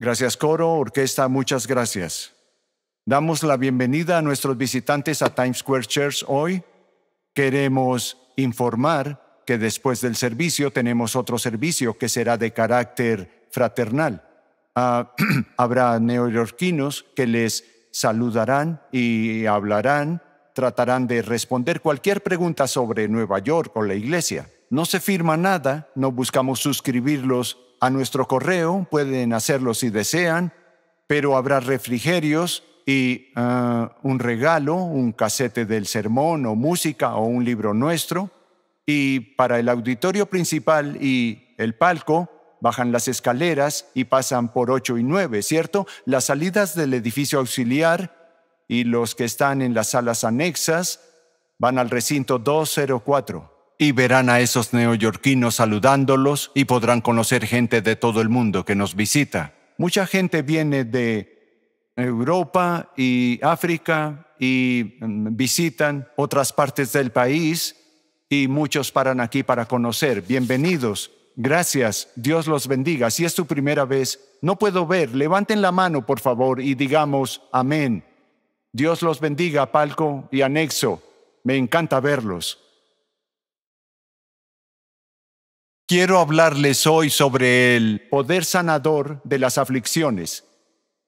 Gracias coro, orquesta, muchas gracias. Damos la bienvenida a nuestros visitantes a Times Square Church hoy. Queremos informar que después del servicio tenemos otro servicio que será de carácter fraternal. Ah, habrá neoyorquinos que les saludarán y hablarán, tratarán de responder cualquier pregunta sobre Nueva York o la iglesia. No se firma nada, no buscamos suscribirlos a nuestro correo, pueden hacerlo si desean, pero habrá refrigerios y ah, un regalo, un casete del sermón o música o un libro nuestro. Y para el auditorio principal y el palco, bajan las escaleras y pasan por 8 y 9, ¿cierto? Las salidas del edificio auxiliar y los que están en las salas anexas van al recinto 204 y verán a esos neoyorquinos saludándolos y podrán conocer gente de todo el mundo que nos visita. Mucha gente viene de Europa y África y mm, visitan otras partes del país y muchos paran aquí para conocer. Bienvenidos. Gracias. Dios los bendiga. Si es tu primera vez, no puedo ver. Levanten la mano, por favor, y digamos amén. Dios los bendiga, palco y anexo. Me encanta verlos. Quiero hablarles hoy sobre el poder sanador de las aflicciones.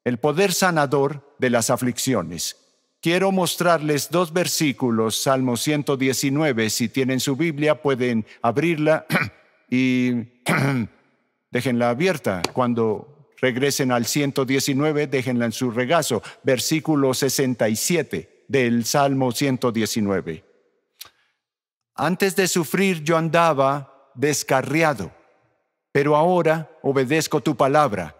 El poder sanador de las aflicciones. Quiero mostrarles dos versículos, Salmo 119, si tienen su Biblia pueden abrirla y déjenla abierta. Cuando regresen al 119, déjenla en su regazo, versículo 67 del Salmo 119. Antes de sufrir yo andaba descarriado, pero ahora obedezco tu palabra.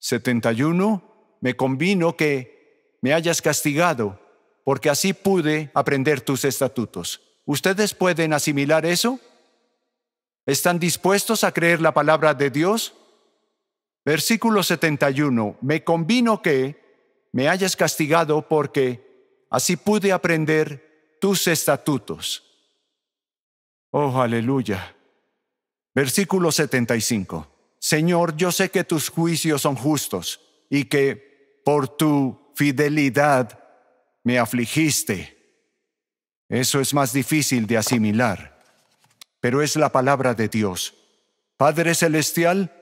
71. Me convino que me hayas castigado, porque así pude aprender tus estatutos. ¿Ustedes pueden asimilar eso? ¿Están dispuestos a creer la palabra de Dios? Versículo 71. Me convino que me hayas castigado porque así pude aprender tus estatutos. Oh, aleluya. Versículo 75. Señor, yo sé que tus juicios son justos y que por tu fidelidad me afligiste. Eso es más difícil de asimilar, pero es la palabra de Dios. Padre Celestial,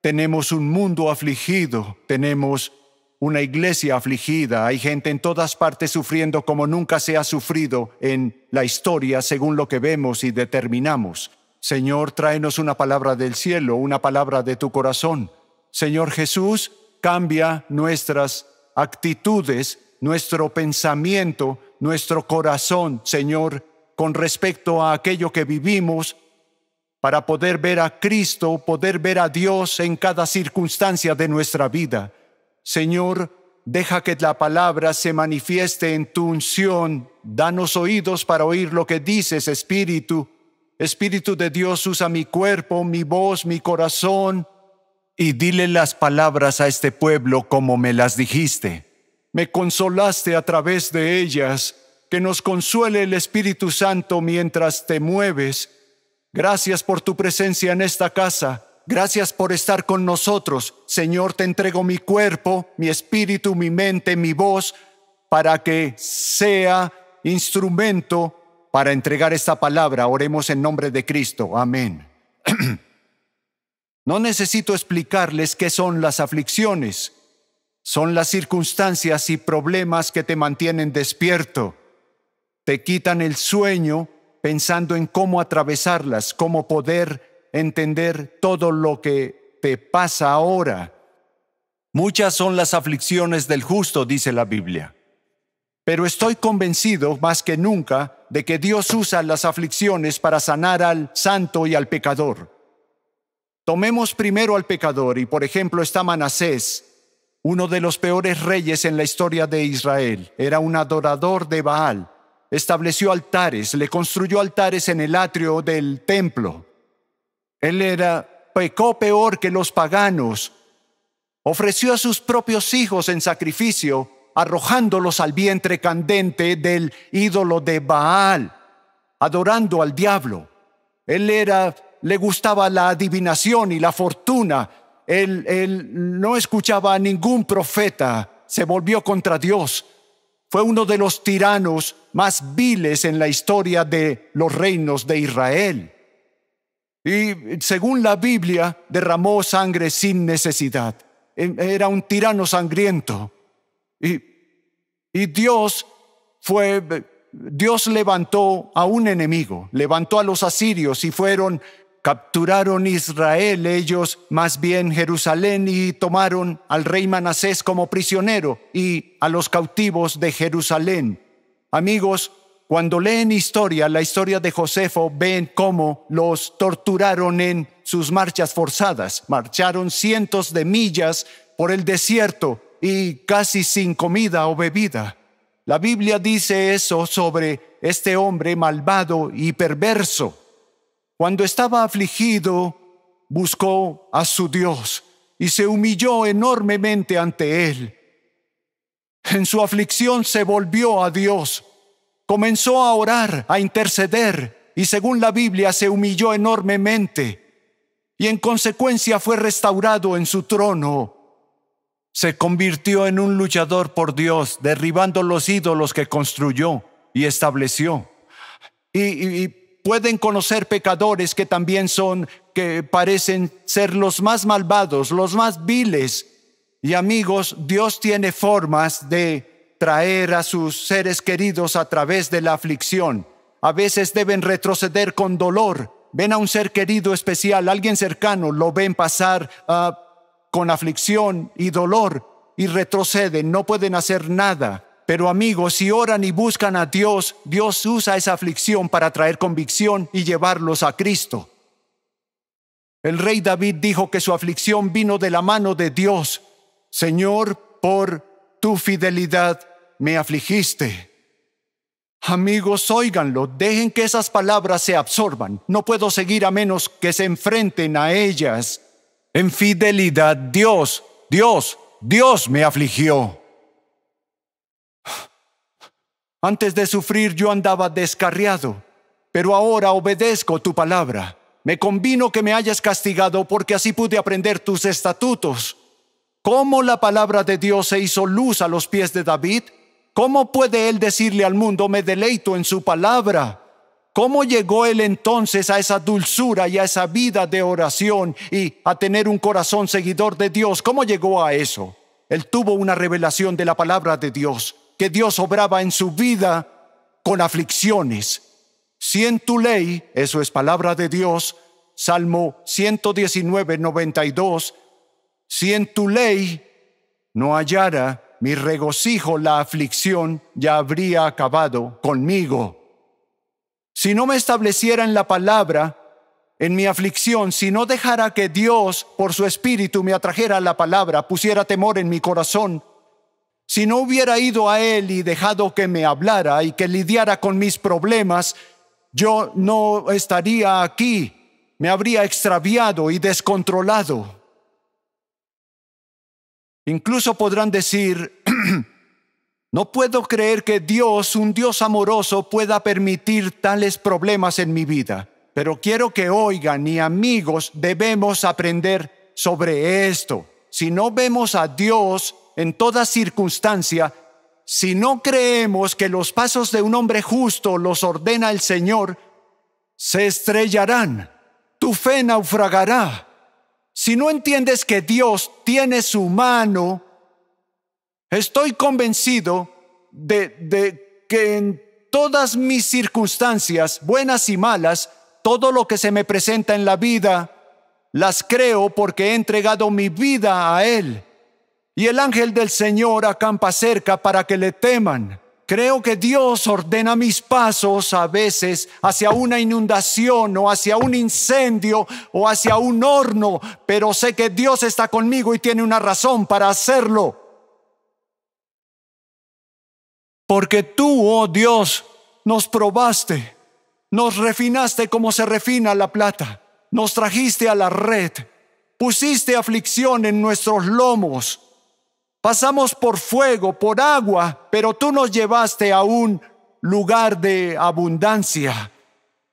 tenemos un mundo afligido, tenemos una iglesia afligida, hay gente en todas partes sufriendo como nunca se ha sufrido en la historia según lo que vemos y determinamos. Señor, tráenos una palabra del cielo, una palabra de tu corazón. Señor Jesús, cambia nuestras actitudes, nuestro pensamiento, nuestro corazón, Señor, con respecto a aquello que vivimos, para poder ver a Cristo, poder ver a Dios en cada circunstancia de nuestra vida. Señor, deja que la palabra se manifieste en tu unción. Danos oídos para oír lo que dices, Espíritu. Espíritu de Dios, usa mi cuerpo, mi voz, mi corazón, y dile las palabras a este pueblo como me las dijiste. Me consolaste a través de ellas, que nos consuele el Espíritu Santo mientras te mueves. Gracias por tu presencia en esta casa. Gracias por estar con nosotros. Señor, te entrego mi cuerpo, mi espíritu, mi mente, mi voz, para que sea instrumento para entregar esta palabra. Oremos en nombre de Cristo. Amén. no necesito explicarles qué son las aflicciones. Son las circunstancias y problemas que te mantienen despierto. Te quitan el sueño pensando en cómo atravesarlas, cómo poder entender todo lo que te pasa ahora. Muchas son las aflicciones del justo, dice la Biblia. Pero estoy convencido más que nunca de que Dios usa las aflicciones para sanar al santo y al pecador. Tomemos primero al pecador y por ejemplo está Manasés, uno de los peores reyes en la historia de Israel. Era un adorador de Baal estableció altares, le construyó altares en el atrio del templo. Él era, pecó peor que los paganos. Ofreció a sus propios hijos en sacrificio, arrojándolos al vientre candente del ídolo de Baal, adorando al diablo. Él era, le gustaba la adivinación y la fortuna. Él, él no escuchaba a ningún profeta, se volvió contra Dios. Fue uno de los tiranos más viles en la historia de los reinos de Israel. Y según la Biblia, derramó sangre sin necesidad. Era un tirano sangriento. Y, Dios fue, Dios levantó a un enemigo, levantó a los asirios y fueron, capturaron Israel ellos, más bien Jerusalén, y tomaron al rey Manasés como prisionero y a los cautivos de Jerusalén. Amigos, cuando leen historia, la historia de Josefo, ven cómo los torturaron en sus marchas forzadas. Marcharon cientos de millas por el desierto y casi sin comida o bebida. La Biblia dice eso sobre este hombre malvado y perverso. Cuando estaba afligido, buscó a su Dios y se humilló enormemente ante él. En su aflicción se volvió a Dios comenzó a orar, a interceder, y según la Biblia se humilló enormemente, y en consecuencia fue restaurado en su trono. Se convirtió en un luchador por Dios, derribando los ídolos que construyó y estableció. Y, pueden conocer pecadores que también son, que parecen ser los más malvados, los más viles. Y amigos, Dios tiene formas de traer a sus seres queridos a través de la aflicción. A veces deben retroceder con dolor. Ven a un ser querido especial, alguien cercano, lo ven pasar ah, con aflicción y dolor y retroceden, no pueden hacer nada. Pero amigos, si oran y buscan a Dios, Dios usa esa aflicción para traer convicción y llevarlos a Cristo. El rey David dijo que su aflicción vino de la mano de Dios. Señor, por tu fidelidad me afligiste. Amigos, óiganlo, dejen que esas palabras se absorban. No puedo seguir a menos que se enfrenten a ellas. En fidelidad, Dios, Dios, Dios me afligió. Antes de sufrir yo andaba descarriado, pero ahora obedezco tu palabra. Me convino que me hayas castigado porque así pude aprender tus estatutos cómo la palabra de Dios se hizo luz a los pies de David, ¿cómo puede él decirle al mundo, me deleito en su palabra? ¿Cómo llegó él entonces a esa dulzura y a esa vida de oración y a tener un corazón seguidor de Dios? ¿Cómo llegó a eso? Él tuvo una revelación de la palabra de Dios, que Dios obraba en su vida con aflicciones. Si en tu ley, eso es palabra de Dios, Salmo 119, 92, si en tu ley no hallara mi regocijo, la aflicción ya habría acabado conmigo. Si no me estableciera en la palabra, en mi aflicción, si no dejara que Dios por su espíritu me atrajera la palabra, pusiera temor en mi corazón, si no hubiera ido a Él y dejado que me hablara y que lidiara con mis problemas, yo no estaría aquí, me habría extraviado y descontrolado. Incluso podrán decir, no puedo creer que Dios, un Dios amoroso, pueda permitir tales problemas en mi vida. Pero quiero que oigan y amigos, debemos aprender sobre esto. Si no vemos a Dios en toda circunstancia, si no creemos que los pasos de un hombre justo los ordena el Señor, se estrellarán, tu fe naufragará si no entiendes que Dios tiene su mano, estoy convencido de, que en todas mis circunstancias, buenas y malas, todo lo que se me presenta en la vida, las creo porque he entregado mi vida a Él. Y el ángel del Señor acampa cerca para que le teman. Creo que Dios ordena mis pasos a veces hacia una inundación o hacia un incendio o hacia un horno, pero sé que Dios está conmigo y tiene una razón para hacerlo. Porque tú, oh Dios, nos probaste, nos refinaste como se refina la plata, nos trajiste a la red, pusiste aflicción en nuestros lomos Pasamos por fuego, por agua, pero tú nos llevaste a un lugar de abundancia.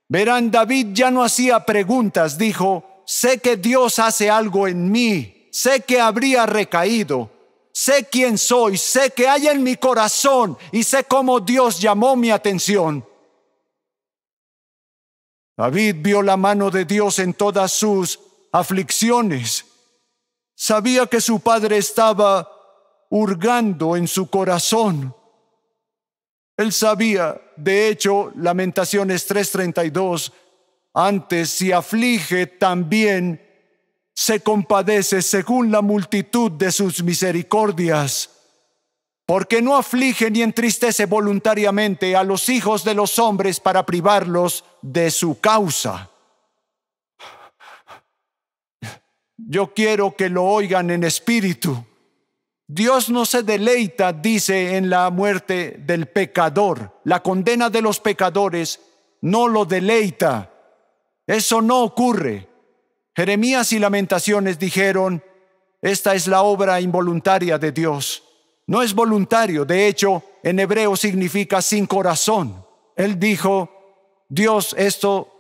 Verán, David ya no hacía preguntas, dijo, sé que Dios hace algo en mí, sé que habría recaído, sé quién soy, sé que hay en mi corazón y sé cómo Dios llamó mi atención. David vio la mano de Dios en todas sus aflicciones. Sabía que su padre estaba hurgando en su corazón. Él sabía, de hecho, Lamentaciones 3:32, antes si aflige también, se compadece según la multitud de sus misericordias, porque no aflige ni entristece voluntariamente a los hijos de los hombres para privarlos de su causa. Yo quiero que lo oigan en espíritu. Dios no se deleita, dice, en la muerte del pecador. La condena de los pecadores no lo deleita. Eso no ocurre. Jeremías y lamentaciones dijeron, esta es la obra involuntaria de Dios. No es voluntario, de hecho, en hebreo significa sin corazón. Él dijo, Dios, esto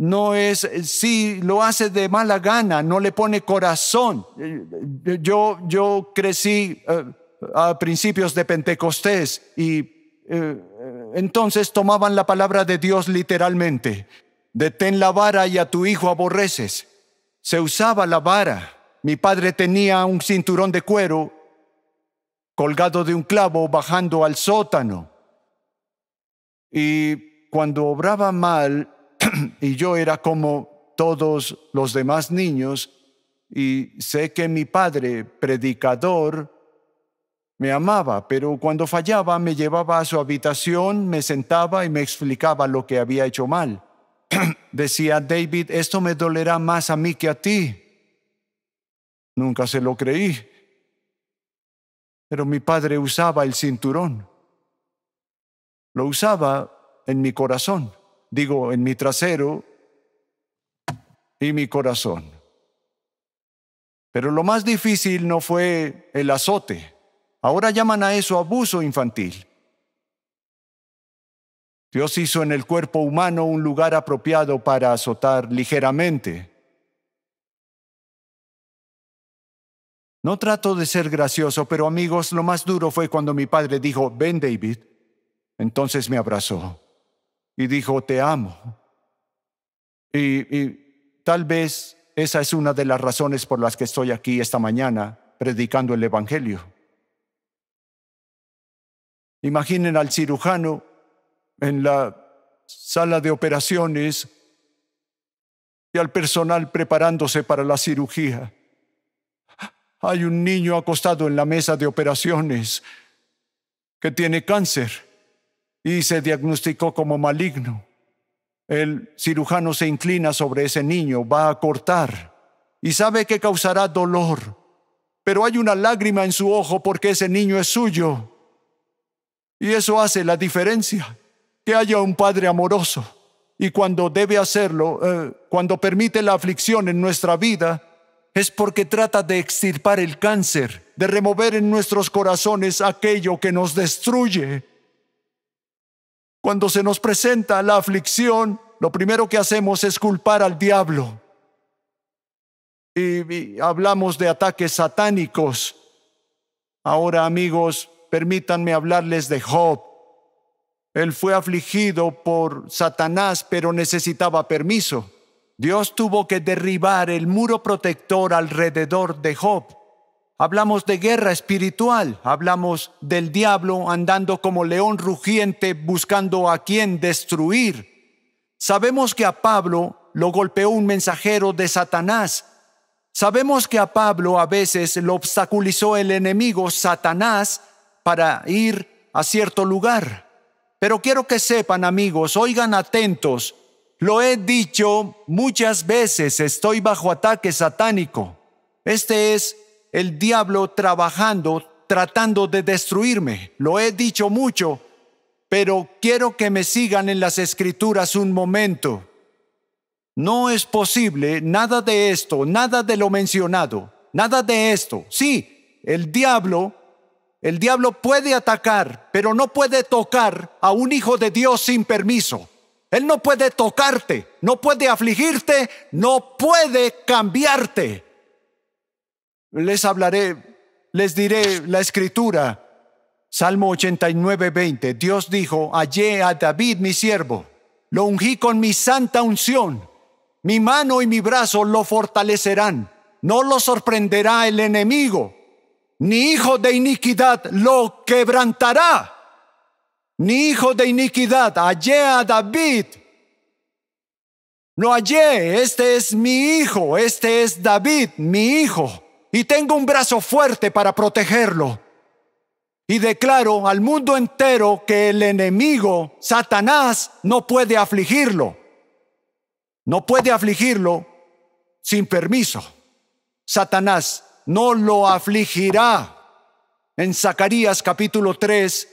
no es, eh, si lo hace de mala gana, no le pone corazón. Eh, eh, yo, yo crecí a principios de Pentecostés y entonces tomaban la palabra de Dios literalmente. Detén la vara y a tu hijo aborreces. Se usaba la vara. Mi padre tenía un cinturón de cuero colgado de un clavo bajando al sótano. Y cuando obraba mal, y yo era como todos los demás niños y sé que mi padre, predicador, me amaba, pero cuando fallaba me llevaba a su habitación, me sentaba y me explicaba lo que había hecho mal. Decía David, esto me dolerá más a mí que a ti. Nunca se lo creí, pero mi padre usaba el cinturón. Lo usaba en mi corazón digo, en mi trasero y mi corazón. Pero lo más difícil no fue el azote. Ahora llaman a eso abuso infantil. Dios hizo en el cuerpo humano un lugar apropiado para azotar ligeramente. No trato de ser gracioso, pero amigos, lo más duro fue cuando mi padre dijo, ven David. Entonces me abrazó y dijo, te amo. Y, tal vez esa es una de las razones por las que estoy aquí esta mañana predicando el Evangelio. Imaginen al cirujano en la sala de operaciones y al personal preparándose para la cirugía. Hay un niño acostado en la mesa de operaciones que tiene cáncer y se diagnosticó como maligno. El cirujano se inclina sobre ese niño, va a cortar y sabe que causará dolor, pero hay una lágrima en su ojo porque ese niño es suyo. Y eso hace la diferencia, que haya un padre amoroso. Y cuando debe hacerlo, eh, cuando permite la aflicción en nuestra vida, es porque trata de extirpar el cáncer, de remover en nuestros corazones aquello que nos destruye. Cuando se nos presenta la aflicción, lo primero que hacemos es culpar al diablo. Y, hablamos de ataques satánicos. Ahora, amigos, permítanme hablarles de Job. Él fue afligido por Satanás, pero necesitaba permiso. Dios tuvo que derribar el muro protector alrededor de Job. Hablamos de guerra espiritual, hablamos del diablo andando como león rugiente buscando a quien destruir. Sabemos que a Pablo lo golpeó un mensajero de Satanás. Sabemos que a Pablo a veces lo obstaculizó el enemigo Satanás para ir a cierto lugar. Pero quiero que sepan amigos, oigan atentos, lo he dicho muchas veces, estoy bajo ataque satánico. Este es el diablo trabajando, tratando de destruirme. Lo he dicho mucho, pero quiero que me sigan en las escrituras un momento. No es posible nada de esto, nada de lo mencionado, nada de esto. Sí, el diablo, el diablo puede atacar, pero no puede tocar a un hijo de Dios sin permiso. Él no puede tocarte, no puede afligirte, no puede cambiarte. Les hablaré, les diré la escritura. Salmo 89, 20. Dios dijo, hallé a David mi siervo, lo ungí con mi santa unción, mi mano y mi brazo lo fortalecerán, no lo sorprenderá el enemigo, ni hijo de iniquidad lo quebrantará, ni hijo de iniquidad, hallé a David. No hallé, este es mi hijo, este es David, mi hijo y tengo un brazo fuerte para protegerlo. Y declaro al mundo entero que el enemigo, Satanás, no puede afligirlo. No puede afligirlo sin permiso. Satanás no lo afligirá. En Zacarías capítulo 3,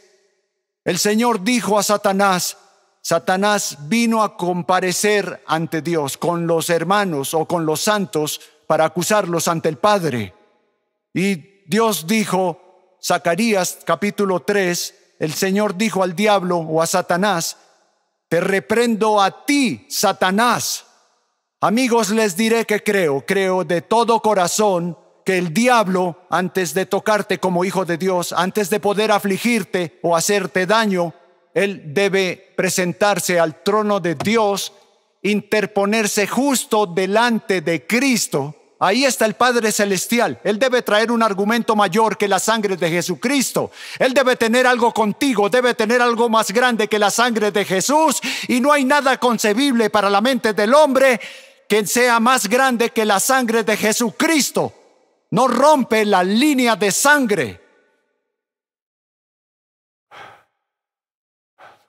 el Señor dijo a Satanás, Satanás vino a comparecer ante Dios con los hermanos o con los santos para acusarlos ante el Padre. Y Dios dijo, Zacarías capítulo 3, el Señor dijo al diablo o a Satanás, te reprendo a ti, Satanás. Amigos, les diré que creo, creo de todo corazón que el diablo, antes de tocarte como hijo de Dios, antes de poder afligirte o hacerte daño, él debe presentarse al trono de Dios, interponerse justo delante de Cristo Ahí está el Padre Celestial. Él debe traer un argumento mayor que la sangre de Jesucristo. Él debe tener algo contigo, debe tener algo más grande que la sangre de Jesús. Y no hay nada concebible para la mente del hombre que sea más grande que la sangre de Jesucristo. No rompe la línea de sangre.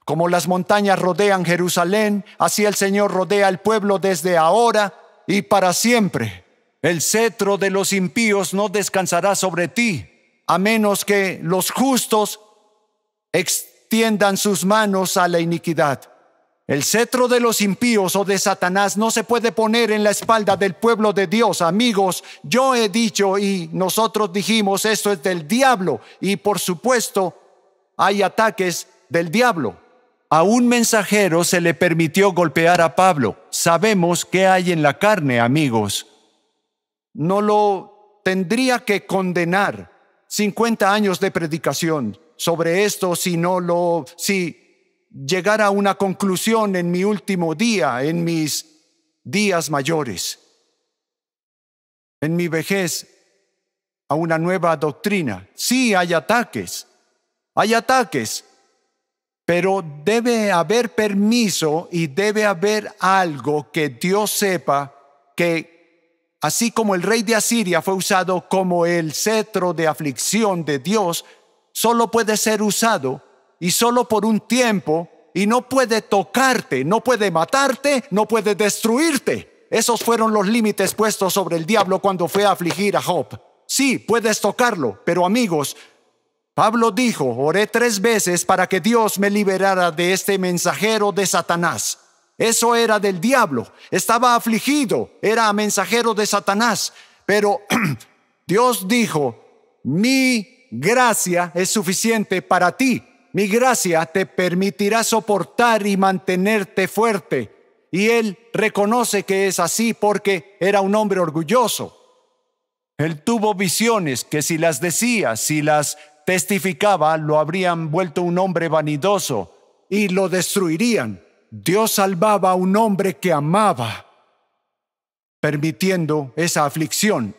Como las montañas rodean Jerusalén, así el Señor rodea al pueblo desde ahora y para siempre. El cetro de los impíos no descansará sobre ti, a menos que los justos extiendan sus manos a la iniquidad. El cetro de los impíos o de Satanás no se puede poner en la espalda del pueblo de Dios. Amigos, yo he dicho y nosotros dijimos esto es del diablo y por supuesto hay ataques del diablo. A un mensajero se le permitió golpear a Pablo. Sabemos qué hay en la carne, amigos no lo tendría que condenar 50 años de predicación sobre esto si no lo si llegara a una conclusión en mi último día, en mis días mayores. En mi vejez a una nueva doctrina. Sí, hay ataques. Hay ataques, pero debe haber permiso y debe haber algo que Dios sepa que así como el rey de Asiria fue usado como el cetro de aflicción de Dios, solo puede ser usado y solo por un tiempo y no puede tocarte, no puede matarte, no puede destruirte. Esos fueron los límites puestos sobre el diablo cuando fue a afligir a Job. Sí, puedes tocarlo, pero amigos, Pablo dijo, oré tres veces para que Dios me liberara de este mensajero de Satanás. Eso era del diablo. Estaba afligido, era mensajero de Satanás. Pero Dios dijo, mi gracia es suficiente para ti. Mi gracia te permitirá soportar y mantenerte fuerte. Y él reconoce que es así porque era un hombre orgulloso. Él tuvo visiones que si las decía, si las testificaba, lo habrían vuelto un hombre vanidoso y lo destruirían. Dios salvaba a un hombre que amaba, permitiendo esa aflicción.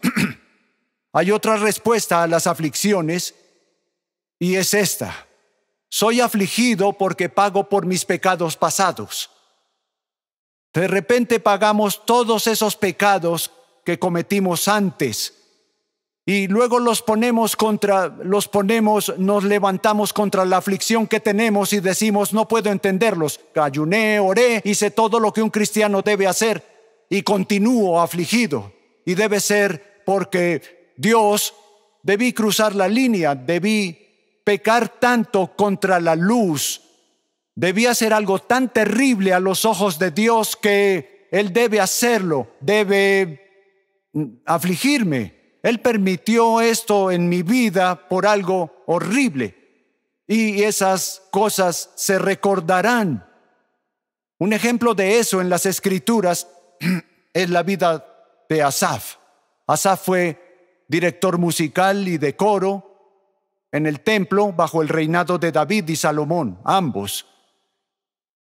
Hay otra respuesta a las aflicciones y es esta. Soy afligido porque pago por mis pecados pasados. De repente pagamos todos esos pecados que cometimos antes y luego los ponemos contra, los ponemos, nos levantamos contra la aflicción que tenemos y decimos, no puedo entenderlos. Ayuné, oré, hice todo lo que un cristiano debe hacer y continúo afligido. Y debe ser porque Dios, debí cruzar la línea, debí pecar tanto contra la luz, debí hacer algo tan terrible a los ojos de Dios que Él debe hacerlo, debe mm, afligirme él permitió esto en mi vida por algo horrible. Y esas cosas se recordarán. Un ejemplo de eso en las escrituras es la vida de Asaf. Asaf fue director musical y de coro en el templo bajo el reinado de David y Salomón, ambos.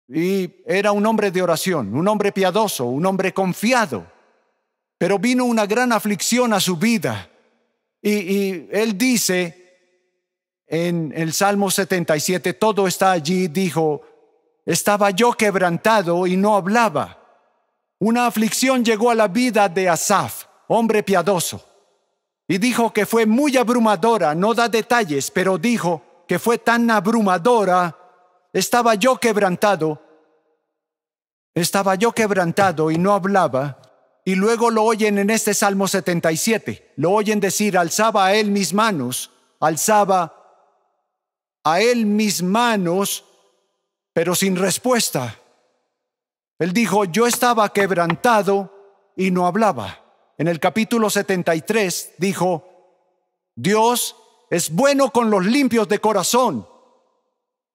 Y era un hombre de oración, un hombre piadoso, un hombre confiado pero vino una gran aflicción a su vida. Y, él dice en el Salmo 77, todo está allí, dijo, estaba yo quebrantado y no hablaba. Una aflicción llegó a la vida de Asaf, hombre piadoso, y dijo que fue muy abrumadora, no da detalles, pero dijo que fue tan abrumadora, estaba yo quebrantado, estaba yo quebrantado y no hablaba y luego lo oyen en este Salmo 77. Lo oyen decir, alzaba a él mis manos, alzaba a él mis manos, pero sin respuesta. Él dijo, yo estaba quebrantado y no hablaba. En el capítulo 73 dijo, Dios es bueno con los limpios de corazón.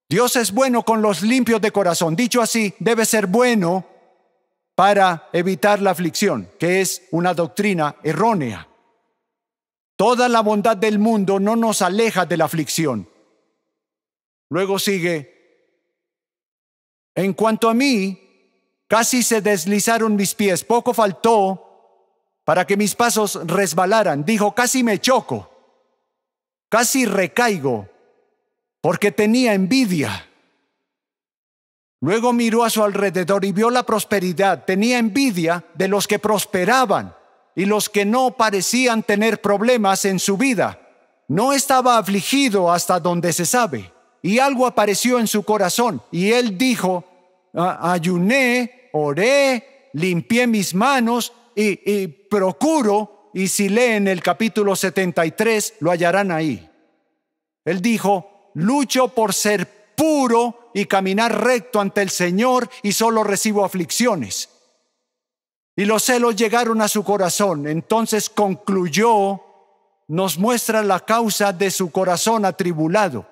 Dios es bueno con los limpios de corazón. Dicho así, debe ser bueno para evitar la aflicción, que es una doctrina errónea. Toda la bondad del mundo no nos aleja de la aflicción. Luego sigue, en cuanto a mí, casi se deslizaron mis pies, poco faltó para que mis pasos resbalaran. Dijo, casi me choco, casi recaigo, porque tenía envidia. Luego miró a su alrededor y vio la prosperidad. Tenía envidia de los que prosperaban y los que no parecían tener problemas en su vida. No estaba afligido hasta donde se sabe. Y algo apareció en su corazón. Y él dijo, ayuné, oré, limpié mis manos y, procuro. Y si leen el capítulo 73, lo hallarán ahí. Él dijo, lucho por ser puro y caminar recto ante el Señor y solo recibo aflicciones. Y los celos llegaron a su corazón. Entonces concluyó, nos muestra la causa de su corazón atribulado.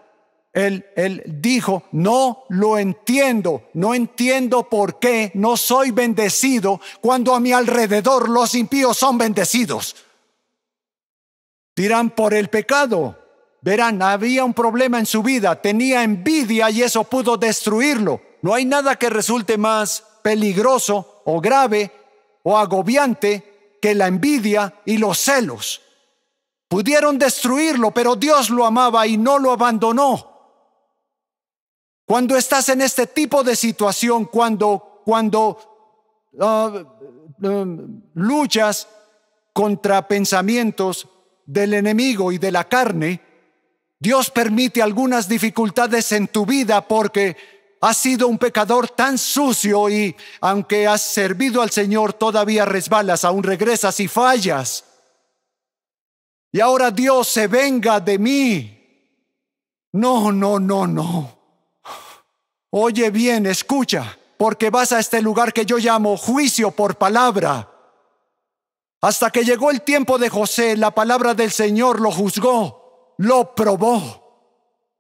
Él, él, dijo, no lo entiendo, no entiendo por qué no soy bendecido cuando a mi alrededor los impíos son bendecidos. Dirán por el pecado, Verán, había un problema en su vida, tenía envidia y eso pudo destruirlo. No hay nada que resulte más peligroso o grave o agobiante que la envidia y los celos. Pudieron destruirlo, pero Dios lo amaba y no lo abandonó. Cuando estás en este tipo de situación, cuando, cuando ah, ah, luchas contra pensamientos del enemigo y de la carne, Dios permite algunas dificultades en tu vida porque has sido un pecador tan sucio y aunque has servido al Señor todavía resbalas, aún regresas y fallas. Y ahora Dios se venga de mí. No, no, no, no. Oye bien, escucha, porque vas a este lugar que yo llamo juicio por palabra. Hasta que llegó el tiempo de José, la palabra del Señor lo juzgó lo probó.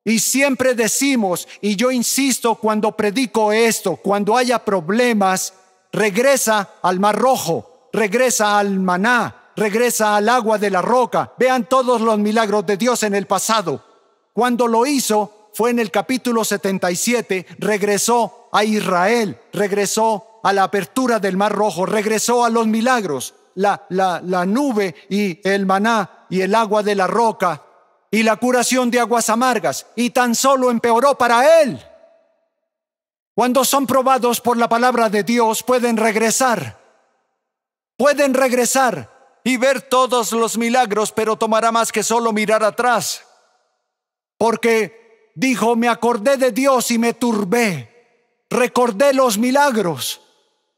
Y siempre decimos, y yo insisto cuando predico esto, cuando haya problemas, regresa al mar rojo, regresa al maná, regresa al agua de la roca. Vean todos los milagros de Dios en el pasado. Cuando lo hizo fue en el capítulo 77, regresó a Israel, regresó a la apertura del mar rojo, regresó a los milagros, la, la, la nube y el maná y el agua de la roca y la curación de aguas amargas, y tan solo empeoró para él. Cuando son probados por la palabra de Dios, pueden regresar. Pueden regresar y ver todos los milagros, pero tomará más que solo mirar atrás. Porque dijo, me acordé de Dios y me turbé. Recordé los milagros.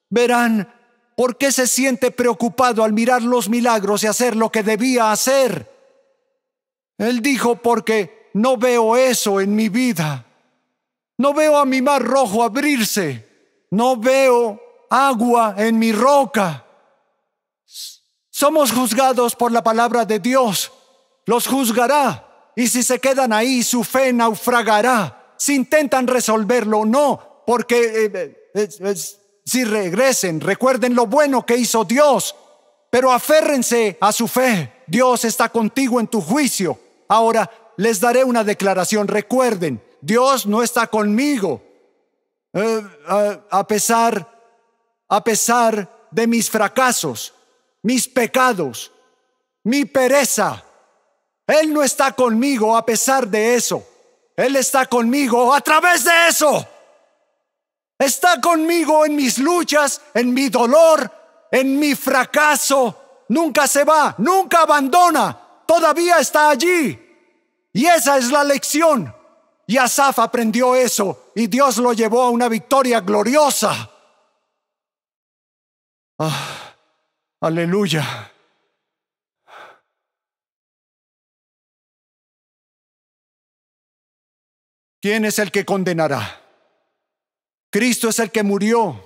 Verán, ¿por qué se siente preocupado al mirar los milagros y hacer lo que debía hacer? Él dijo, porque no veo eso en mi vida. No veo a mi mar rojo abrirse. No veo agua en mi roca. Somos juzgados por la palabra de Dios. Los juzgará. Y si se quedan ahí, su fe naufragará. Si intentan resolverlo, no, porque eh, eh, si regresen, recuerden lo bueno que hizo Dios, pero aférrense a su fe. Dios está contigo en tu juicio. Ahora les daré una declaración. Recuerden, Dios no está conmigo. Eh, eh, a pesar, a pesar de mis fracasos, mis pecados, mi pereza. Él no está conmigo a pesar de eso. Él está conmigo a través de eso. Está conmigo en mis luchas, en mi dolor, en mi fracaso. Nunca se va, nunca abandona todavía está allí. Y esa es la lección. Y Asaf aprendió eso y Dios lo llevó a una victoria gloriosa. Ah, aleluya. ¿Quién es el que condenará? Cristo es el que murió,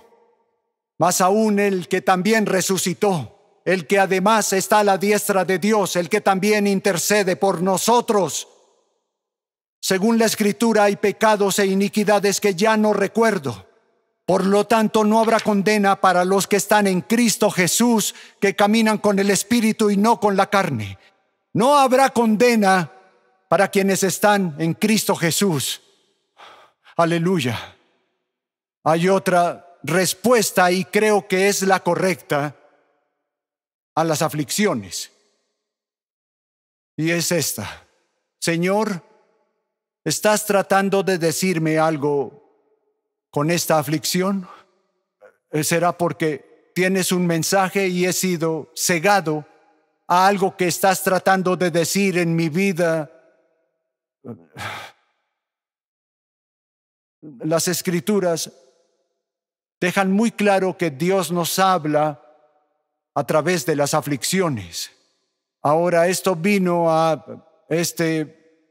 más aún el que también resucitó el que además está a la diestra de Dios, el que también intercede por nosotros. Según la escritura hay pecados e iniquidades que ya no recuerdo. Por lo tanto, no habrá condena para los que están en Cristo Jesús, que caminan con el Espíritu y no con la carne. No habrá condena para quienes están en Cristo Jesús. Aleluya. Hay otra respuesta y creo que es la correcta a las aflicciones. Y es esta. Señor, ¿estás tratando de decirme algo con esta aflicción? Eh, ¿Será porque tienes un mensaje y he sido cegado a algo que estás tratando de decir en mi vida? Las escrituras dejan muy claro que Dios nos habla a través de las aflicciones. Ahora esto vino a este,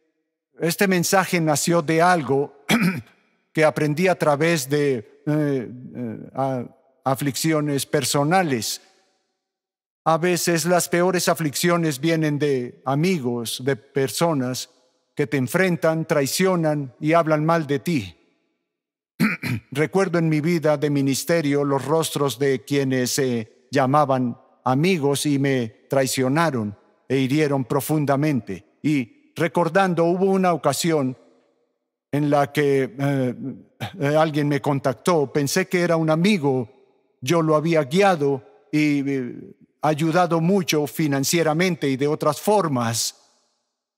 este mensaje nació de algo que aprendí a través de eh, eh, aflicciones personales. A veces las peores aflicciones vienen de amigos, de personas que te enfrentan, traicionan y hablan mal de ti. Recuerdo en mi vida de ministerio los rostros de quienes llamaban amigos y me traicionaron e hirieron profundamente. Y recordando, hubo una ocasión en la que eh, eh, alguien me contactó, pensé que era un amigo, yo lo había guiado y eh, ayudado mucho financieramente y de otras formas,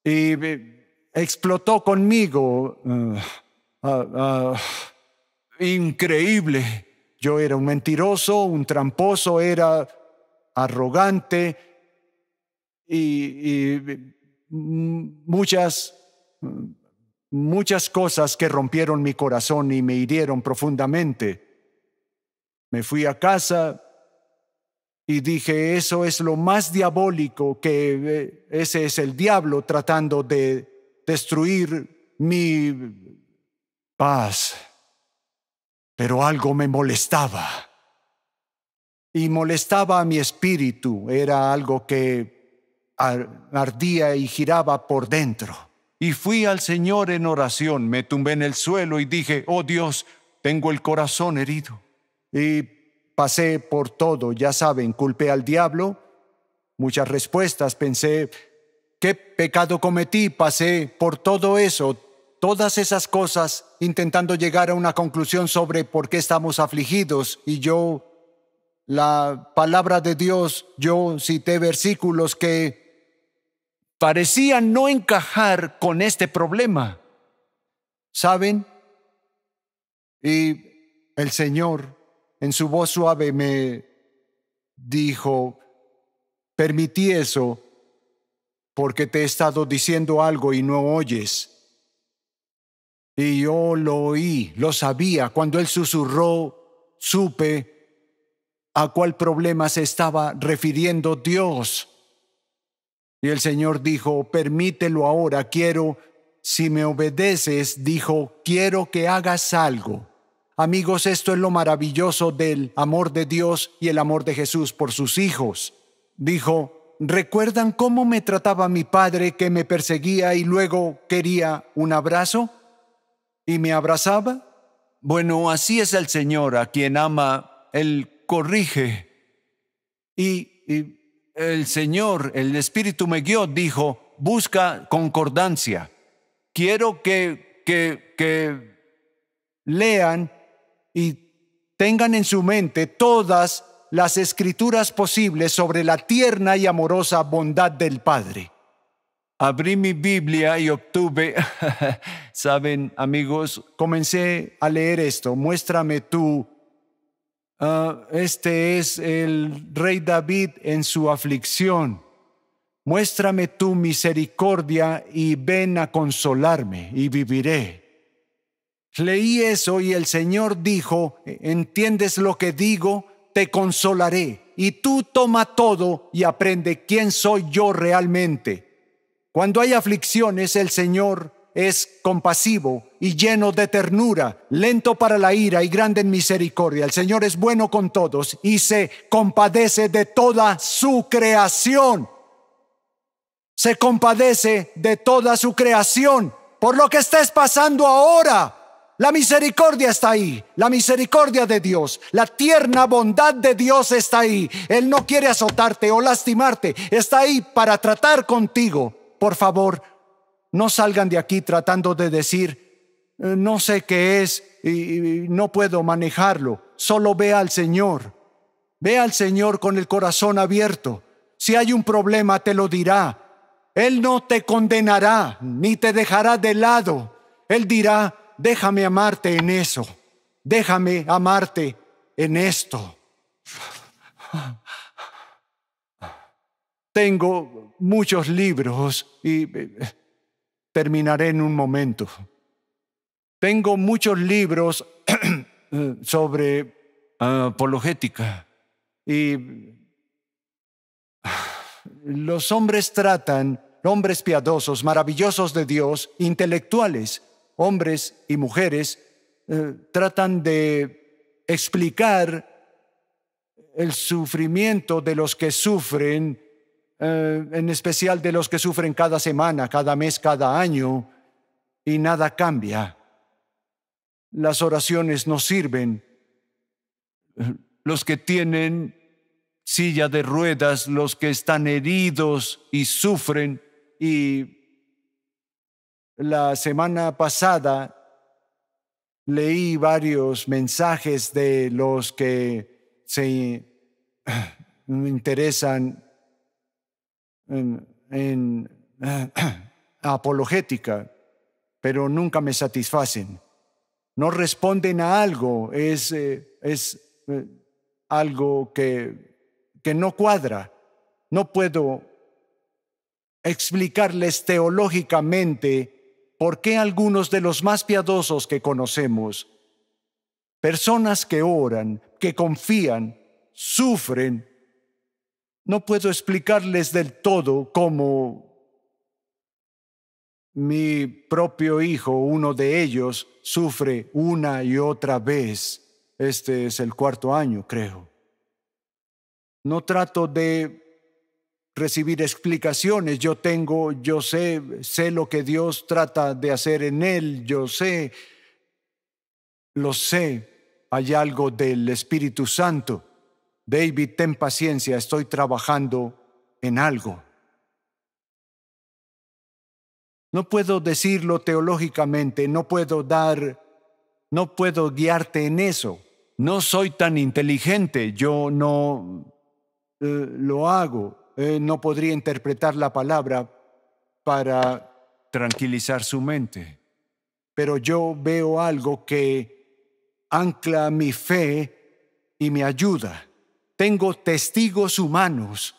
y explotó conmigo. Ah, ah, ah, increíble. Yo era un mentiroso, un tramposo, era arrogante y, mm, muchas, mm, muchas cosas que rompieron mi corazón y me hirieron profundamente. Me fui a casa y dije, eso es lo más diabólico que eh, ese es el diablo tratando de destruir mi paz. Pero algo me molestaba. Y molestaba a mi espíritu, era algo que ardía y giraba por dentro. Y fui al Señor en oración, me tumbé en el suelo y dije, oh Dios, tengo el corazón herido. Y pasé por todo, ya saben, culpé al diablo, muchas respuestas, pensé, ¿qué pecado cometí? Pasé por todo eso, todas esas cosas intentando llegar a una conclusión sobre por qué estamos afligidos y yo, la palabra de Dios, yo cité versículos que parecían no encajar con este problema. ¿Saben? Y el Señor, en su voz suave, me dijo, permití eso porque te he estado diciendo algo y no oyes. Y yo lo oí, lo sabía. Cuando él susurró, supe a cuál problema se estaba refiriendo Dios. Y el Señor dijo, permítelo ahora, quiero, si me obedeces, dijo, quiero que hagas algo. Amigos, esto es lo maravilloso del amor de Dios y el amor de Jesús por sus hijos. Dijo, ¿recuerdan cómo me trataba mi padre que me perseguía y luego quería un abrazo? y me abrazaba? Bueno, así es el Señor, a quien ama, Él corrige. Y, el Señor, el Espíritu me guió, dijo, busca concordancia. Quiero que, que, que lean y tengan en su mente todas las escrituras posibles sobre la tierna y amorosa bondad del Padre. Abrí mi Biblia y obtuve, saben amigos, comencé a leer esto, muéstrame tú, ah, este es el rey David en su aflicción, muéstrame tu misericordia y ven a consolarme y viviré. Leí eso y el Señor dijo, ¿entiendes lo que digo? Te consolaré y tú toma todo y aprende quién soy yo realmente. Cuando hay aflicciones, el Señor es compasivo y lleno de ternura, lento para la ira y grande en misericordia. El Señor es bueno con todos y se compadece de toda su creación. Se compadece de toda su creación. Por lo que estés pasando ahora, la misericordia está ahí, la misericordia de Dios, la tierna bondad de Dios está ahí. Él no quiere azotarte o lastimarte, está ahí para tratar contigo por favor, no salgan de aquí tratando de decir, eh, no sé qué es y no puedo manejarlo. Solo ve al Señor. Ve al Señor con el corazón abierto. Si hay un problema, te lo dirá. Él no te condenará ni te dejará de lado. Él dirá, déjame amarte en eso. Déjame amarte en esto. Tengo muchos libros y eh, terminaré en un momento. Tengo muchos libros sobre ah, apologética y los hombres tratan, hombres piadosos, maravillosos de Dios, intelectuales, hombres y mujeres, eh, tratan de explicar el sufrimiento de los que sufren eh, en especial de los que sufren cada semana, cada mes, cada año, y nada cambia. Las oraciones no sirven. Los que tienen silla de ruedas, los que están heridos y sufren, y la semana pasada leí varios mensajes de los que se interesan en, apologética, pero nunca me satisfacen. No responden a algo, es, eh, es eh, algo que, que no cuadra. No puedo explicarles teológicamente por qué algunos de los más piadosos que conocemos, personas que oran, que confían, sufren, no puedo explicarles del todo cómo mi propio hijo, uno de ellos, sufre una y otra vez. Este es el cuarto año, creo. No trato de recibir explicaciones. Yo tengo, yo sé, sé lo que Dios trata de hacer en él, yo sé, lo sé. Hay algo del Espíritu Santo David, ten paciencia, estoy trabajando en algo. No puedo decirlo teológicamente, no puedo dar, no puedo guiarte en eso. No soy tan inteligente, yo no eh, lo hago, eh, no podría interpretar la palabra para tranquilizar su mente. Pero yo veo algo que ancla mi fe y me ayuda tengo testigos humanos,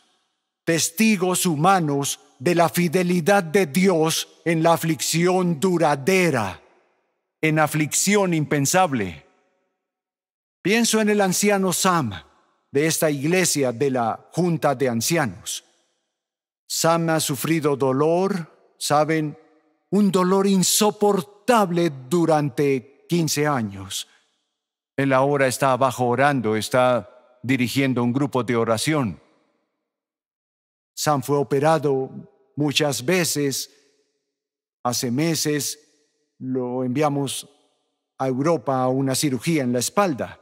testigos humanos de la fidelidad de Dios en la aflicción duradera, en aflicción impensable. Pienso en el anciano Sam de esta iglesia de la Junta de Ancianos. Sam ha sufrido dolor, saben, un dolor insoportable durante 15 años. Él ahora está abajo orando, está dirigiendo un grupo de oración. Sam fue operado muchas veces. Hace meses lo enviamos a Europa a una cirugía en la espalda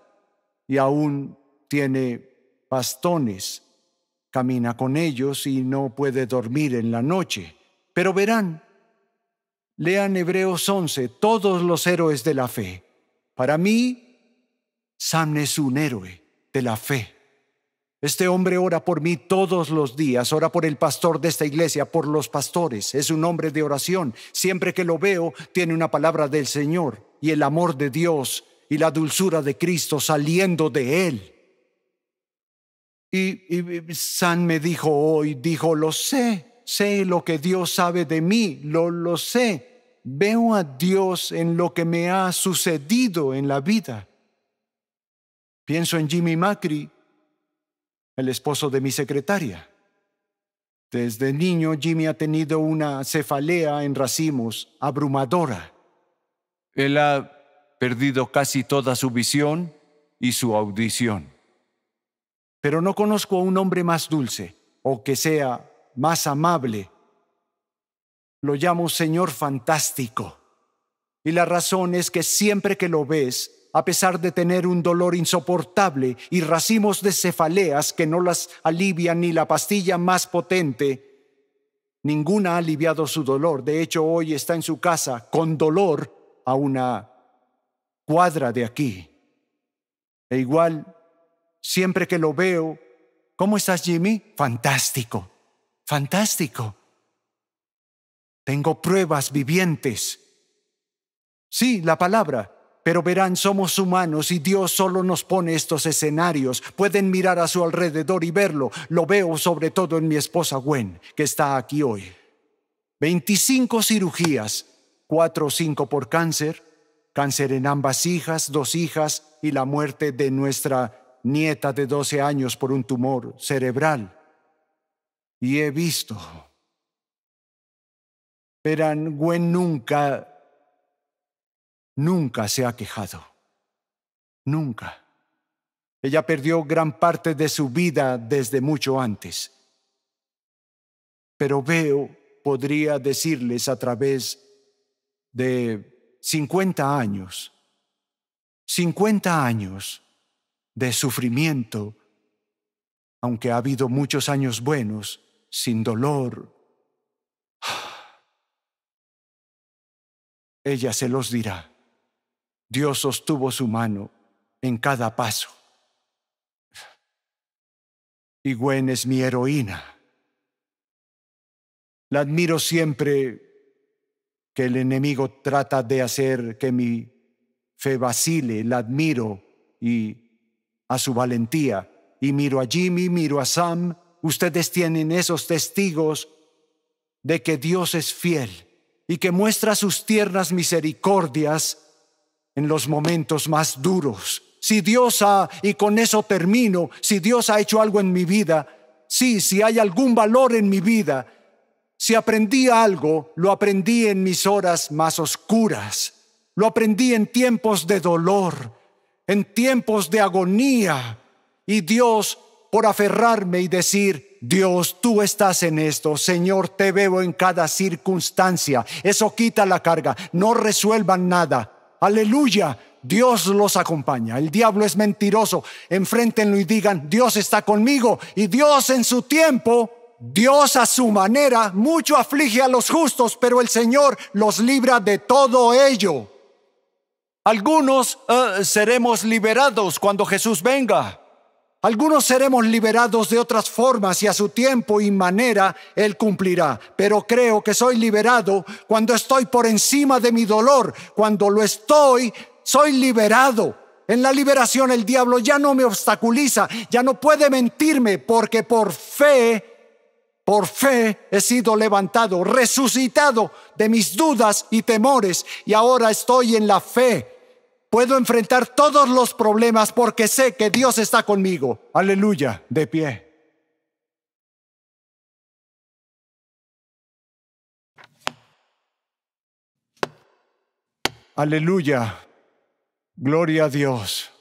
y aún tiene bastones, camina con ellos y no puede dormir en la noche. Pero verán, lean Hebreos 11, todos los héroes de la fe. Para mí, Sam es un héroe de la fe. Este hombre ora por mí todos los días, ora por el pastor de esta iglesia, por los pastores. Es un hombre de oración. Siempre que lo veo, tiene una palabra del Señor y el amor de Dios y la dulzura de Cristo saliendo de él. Y, San me dijo hoy, dijo, lo sé, sé lo que Dios sabe de mí, lo, lo sé. Veo a Dios en lo que me ha sucedido en la vida. Pienso en Jimmy Macri, el esposo de mi secretaria. Desde niño Jimmy ha tenido una cefalea en racimos abrumadora. Él ha perdido casi toda su visión y su audición. Pero no conozco a un hombre más dulce o que sea más amable. Lo llamo Señor Fantástico. Y la razón es que siempre que lo ves, a pesar de tener un dolor insoportable y racimos de cefaleas que no las alivian ni la pastilla más potente. Ninguna ha aliviado su dolor. De hecho, hoy está en su casa con dolor a una cuadra de aquí. E igual, siempre que lo veo, ¿cómo estás, Jimmy? Fantástico, fantástico. Tengo pruebas vivientes. Sí, la palabra, pero verán, somos humanos y Dios solo nos pone estos escenarios. Pueden mirar a su alrededor y verlo. Lo veo sobre todo en mi esposa Gwen, que está aquí hoy. 25 cirugías, cuatro o cinco por cáncer, cáncer en ambas hijas, dos hijas y la muerte de nuestra nieta de 12 años por un tumor cerebral. Y he visto. Verán, Gwen nunca nunca se ha quejado. Nunca. Ella perdió gran parte de su vida desde mucho antes. Pero veo, podría decirles a través de 50 años, 50 años de sufrimiento, aunque ha habido muchos años buenos, sin dolor. Ella se los dirá. Dios sostuvo su mano en cada paso. Y Gwen es mi heroína. La admiro siempre que el enemigo trata de hacer que mi fe vacile. La admiro y a su valentía. Y miro a Jimmy, miro a Sam. Ustedes tienen esos testigos de que Dios es fiel y que muestra sus tiernas misericordias en los momentos más duros. Si Dios ha, y con eso termino, si Dios ha hecho algo en mi vida, sí, si hay algún valor en mi vida, si aprendí algo, lo aprendí en mis horas más oscuras, lo aprendí en tiempos de dolor, en tiempos de agonía, y Dios por aferrarme y decir, Dios, tú estás en esto, Señor, te veo en cada circunstancia. Eso quita la carga, no resuelvan nada, Aleluya. Dios los acompaña. El diablo es mentiroso. Enfréntenlo y digan, Dios está conmigo. Y Dios en su tiempo, Dios a su manera, mucho aflige a los justos, pero el Señor los libra de todo ello. Algunos eh, seremos liberados cuando Jesús venga. Algunos seremos liberados de otras formas y a su tiempo y manera Él cumplirá. Pero creo que soy liberado cuando estoy por encima de mi dolor. Cuando lo estoy, soy liberado. En la liberación el diablo ya no me obstaculiza, ya no puede mentirme porque por fe, por fe he sido levantado, resucitado de mis dudas y temores y ahora estoy en la fe Puedo enfrentar todos los problemas porque sé que Dios está conmigo. Aleluya, de pie. Aleluya. Gloria a Dios.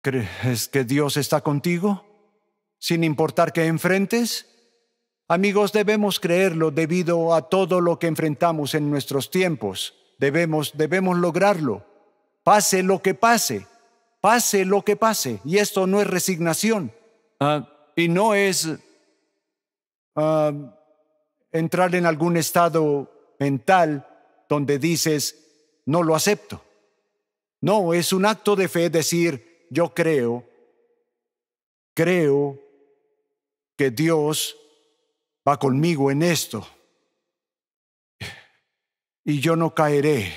¿Crees que Dios está contigo? sin importar que enfrentes? Amigos, debemos creerlo debido a todo lo que enfrentamos en nuestros tiempos. Debemos, debemos lograrlo. Pase lo que pase, pase lo que pase. Y esto no es resignación. Ah, y no es ah, entrar en algún estado mental donde dices, no lo acepto. No, es un acto de fe decir, yo creo, creo que Dios va conmigo en esto y yo no caeré.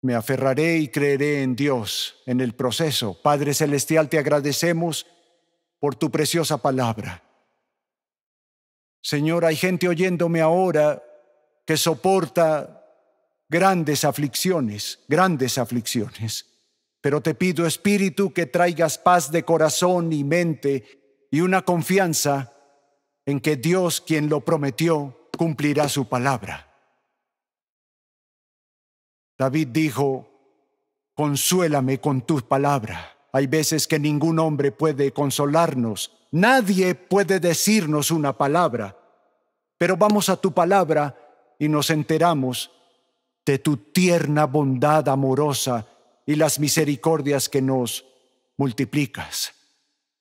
Me aferraré y creeré en Dios en el proceso. Padre Celestial, te agradecemos por tu preciosa palabra. Señor, hay gente oyéndome ahora que soporta grandes aflicciones, grandes aflicciones. Pero te pido, Espíritu, que traigas paz de corazón y mente y una confianza en que Dios, quien lo prometió, cumplirá su palabra. David dijo, consuélame con tus palabra. Hay veces que ningún hombre puede consolarnos, nadie puede decirnos una palabra, pero vamos a tu palabra y nos enteramos de tu tierna bondad amorosa y las misericordias que nos multiplicas.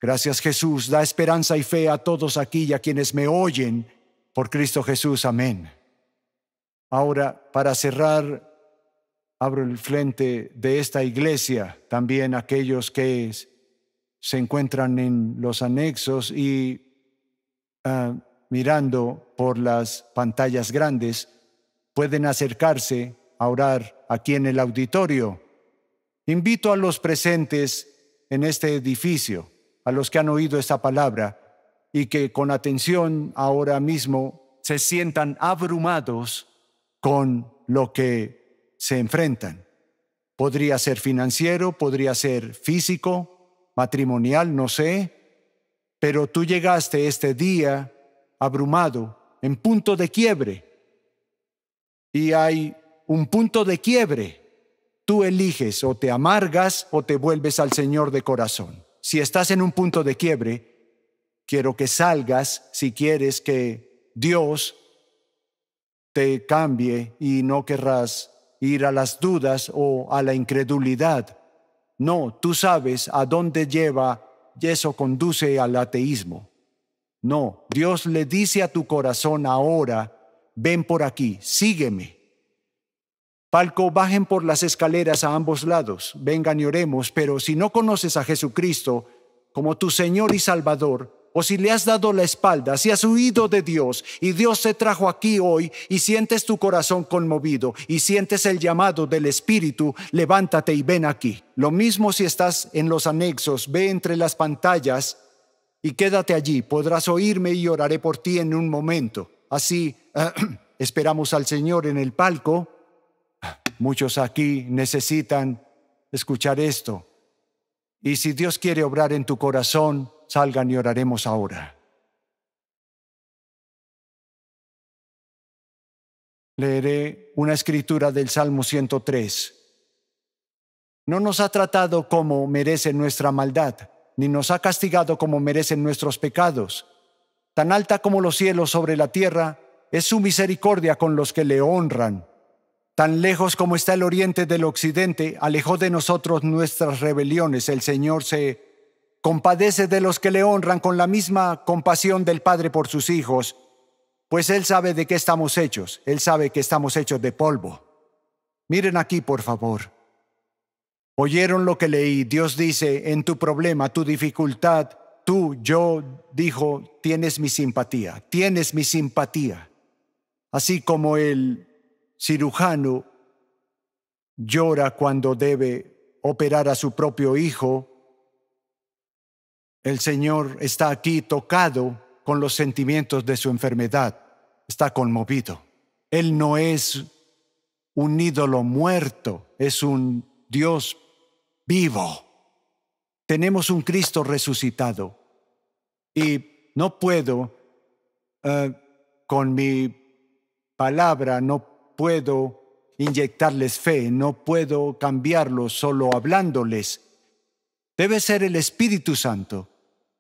Gracias Jesús, da esperanza y fe a todos aquí y a quienes me oyen por Cristo Jesús. Amén. Ahora, para cerrar, abro el frente de esta iglesia, también aquellos que se encuentran en los anexos y ah, mirando por las pantallas grandes, pueden acercarse a orar aquí en el auditorio. Invito a los presentes en este edificio a los que han oído esta palabra y que con atención ahora mismo se sientan abrumados con lo que se enfrentan. Podría ser financiero, podría ser físico, matrimonial, no sé, pero tú llegaste este día abrumado, en punto de quiebre. Y hay un punto de quiebre. Tú eliges o te amargas o te vuelves al Señor de corazón si estás en un punto de quiebre, quiero que salgas si quieres que Dios te cambie y no querrás ir a las dudas o a la incredulidad. No, tú sabes a dónde lleva y eso conduce al ateísmo. No, Dios le dice a tu corazón ahora, ven por aquí, sígueme. Palco, bajen por las escaleras a ambos lados, vengan y oremos, pero si no conoces a Jesucristo como tu Señor y Salvador, o si le has dado la espalda, si has huido de Dios y Dios te trajo aquí hoy y sientes tu corazón conmovido y sientes el llamado del Espíritu, levántate y ven aquí. Lo mismo si estás en los anexos, ve entre las pantallas y quédate allí. Podrás oírme y oraré por ti en un momento. Así esperamos al Señor en el palco Muchos aquí necesitan escuchar esto. Y si Dios quiere obrar en tu corazón, salgan y oraremos ahora. Leeré una escritura del Salmo 103. No nos ha tratado como merece nuestra maldad, ni nos ha castigado como merecen nuestros pecados. Tan alta como los cielos sobre la tierra es su misericordia con los que le honran. Tan lejos como está el oriente del occidente, alejó de nosotros nuestras rebeliones. El Señor se compadece de los que le honran con la misma compasión del Padre por sus hijos, pues Él sabe de qué estamos hechos, Él sabe que estamos hechos de polvo. Miren aquí, por favor. Oyeron lo que leí. Dios dice, en tu problema, tu dificultad, tú, yo, dijo, tienes mi simpatía, tienes mi simpatía. Así como Él cirujano llora cuando debe operar a su propio hijo, el Señor está aquí tocado con los sentimientos de su enfermedad, está conmovido. Él no es un ídolo muerto, es un Dios vivo. Tenemos un Cristo resucitado y no puedo, eh, con mi palabra, no puedo inyectarles fe, no puedo cambiarlo solo hablándoles. Debe ser el Espíritu Santo.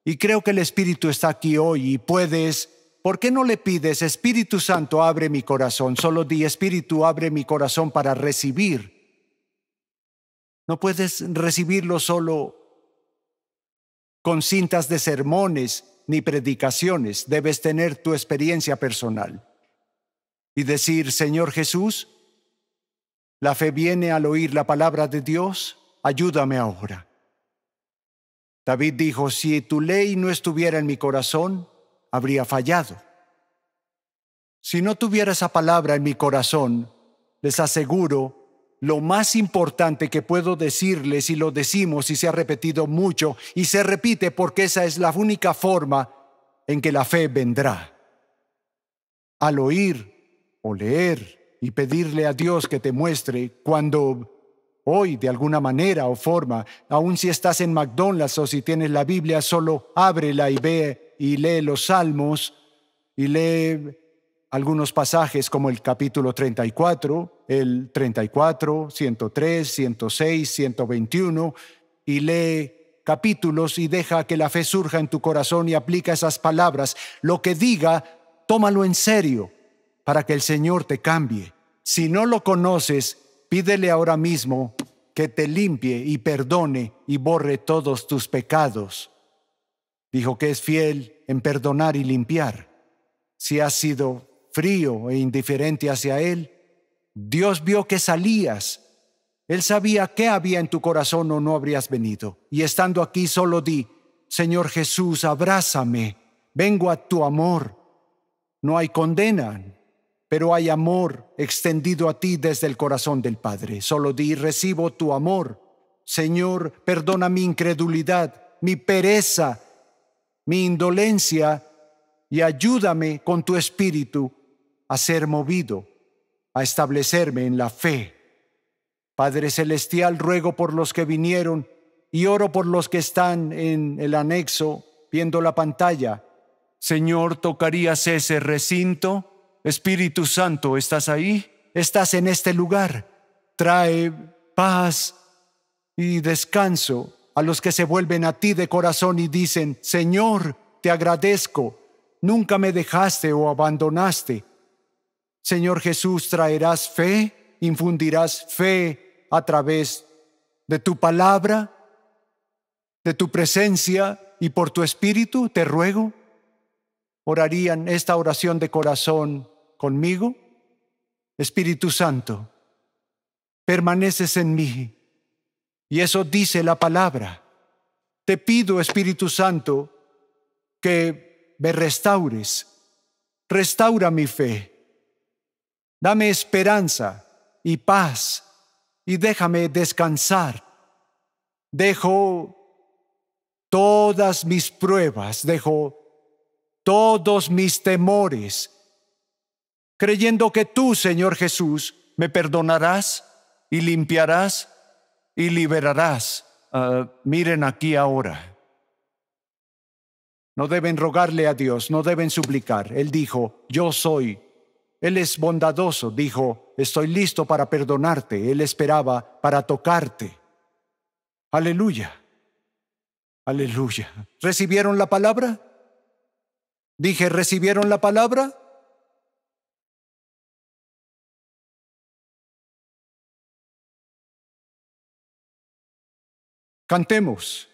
Y creo que el Espíritu está aquí hoy y puedes... ¿Por qué no le pides, Espíritu Santo, abre mi corazón? Solo di, Espíritu, abre mi corazón para recibir. No puedes recibirlo solo con cintas de sermones ni predicaciones. Debes tener tu experiencia personal y decir, Señor Jesús, la fe viene al oír la palabra de Dios, ayúdame ahora. David dijo, si tu ley no estuviera en mi corazón, habría fallado. Si no tuviera esa palabra en mi corazón, les aseguro, lo más importante que puedo decirles, y lo decimos y se ha repetido mucho, y se repite porque esa es la única forma en que la fe vendrá. Al oír o leer y pedirle a Dios que te muestre cuando hoy de alguna manera o forma, aun si estás en McDonald's o si tienes la Biblia, solo ábrela y ve y lee los salmos y lee algunos pasajes como el capítulo 34, el 34, 103, 106, 121 y lee capítulos y deja que la fe surja en tu corazón y aplica esas palabras. Lo que diga, tómalo en serio para que el Señor te cambie. Si no lo conoces, pídele ahora mismo que te limpie y perdone y borre todos tus pecados. Dijo que es fiel en perdonar y limpiar. Si has sido frío e indiferente hacia Él, Dios vio que salías. Él sabía qué había en tu corazón o no habrías venido. Y estando aquí solo di, Señor Jesús, abrázame, vengo a tu amor. No hay condena, pero hay amor extendido a ti desde el corazón del Padre. Solo di, recibo tu amor. Señor, perdona mi incredulidad, mi pereza, mi indolencia, y ayúdame con tu espíritu a ser movido, a establecerme en la fe. Padre Celestial, ruego por los que vinieron y oro por los que están en el anexo viendo la pantalla. Señor, tocarías ese recinto Espíritu Santo, ¿estás ahí? ¿Estás en este lugar? Trae paz y descanso a los que se vuelven a ti de corazón y dicen, Señor, te agradezco, nunca me dejaste o abandonaste. Señor Jesús, traerás fe, infundirás fe a través de tu palabra, de tu presencia y por tu espíritu, te ruego. Orarían esta oración de corazón conmigo? Espíritu Santo, permaneces en mí. Y eso dice la palabra. Te pido, Espíritu Santo, que me restaures. Restaura mi fe. Dame esperanza y paz y déjame descansar. Dejo todas mis pruebas, dejo todos mis temores, creyendo que tú, Señor Jesús, me perdonarás y limpiarás y liberarás. Ah, miren aquí ahora. No deben rogarle a Dios, no deben suplicar. Él dijo, yo soy. Él es bondadoso, dijo, estoy listo para perdonarte. Él esperaba para tocarte. Aleluya. Aleluya. ¿Recibieron la palabra? Dije, ¿recibieron la palabra? Cantemos.